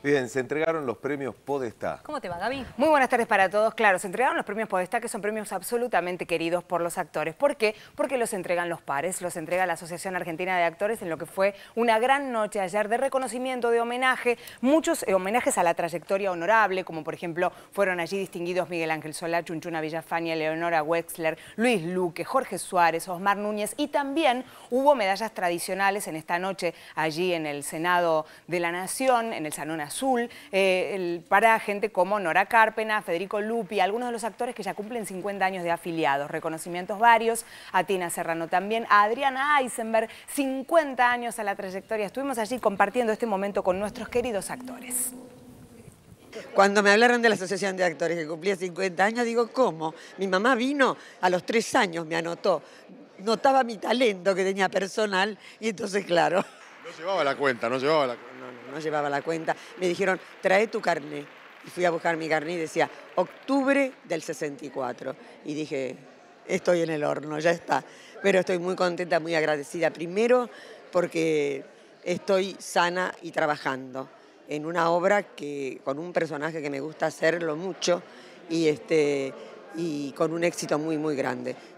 Bien, se entregaron los premios Podestá. ¿Cómo te va, Gaby? Muy buenas tardes para todos. Claro, se entregaron los premios Podestá, que son premios absolutamente queridos por los actores. ¿Por qué? Porque los entregan los pares, los entrega la Asociación Argentina de Actores en lo que fue una gran noche ayer de reconocimiento, de homenaje, muchos eh, homenajes a la trayectoria honorable, como por ejemplo fueron allí distinguidos Miguel Ángel Solá, Chunchuna Villafania, Leonora Wexler, Luis Luque, Jorge Suárez, Osmar Núñez y también hubo medallas tradicionales en esta noche allí en el Senado de la Nación, en el Salón Nacional azul, eh, para gente como Nora Cárpena, Federico Lupi, algunos de los actores que ya cumplen 50 años de afiliados, reconocimientos varios, a Tina Serrano también, a Adriana Eisenberg, 50 años a la trayectoria. Estuvimos allí compartiendo este momento con nuestros queridos actores. Cuando me hablaron de la Asociación de Actores que cumplía 50 años, digo, ¿cómo? Mi mamá vino a los tres años, me anotó. Notaba mi talento que tenía personal y entonces, claro. No llevaba la cuenta, no llevaba la cuenta no llevaba la cuenta, me dijeron, trae tu carne, Y fui a buscar mi carnet y decía, octubre del 64. Y dije, estoy en el horno, ya está. Pero estoy muy contenta, muy agradecida. Primero porque estoy sana y trabajando en una obra que, con un personaje que me gusta hacerlo mucho y, este, y con un éxito muy, muy grande.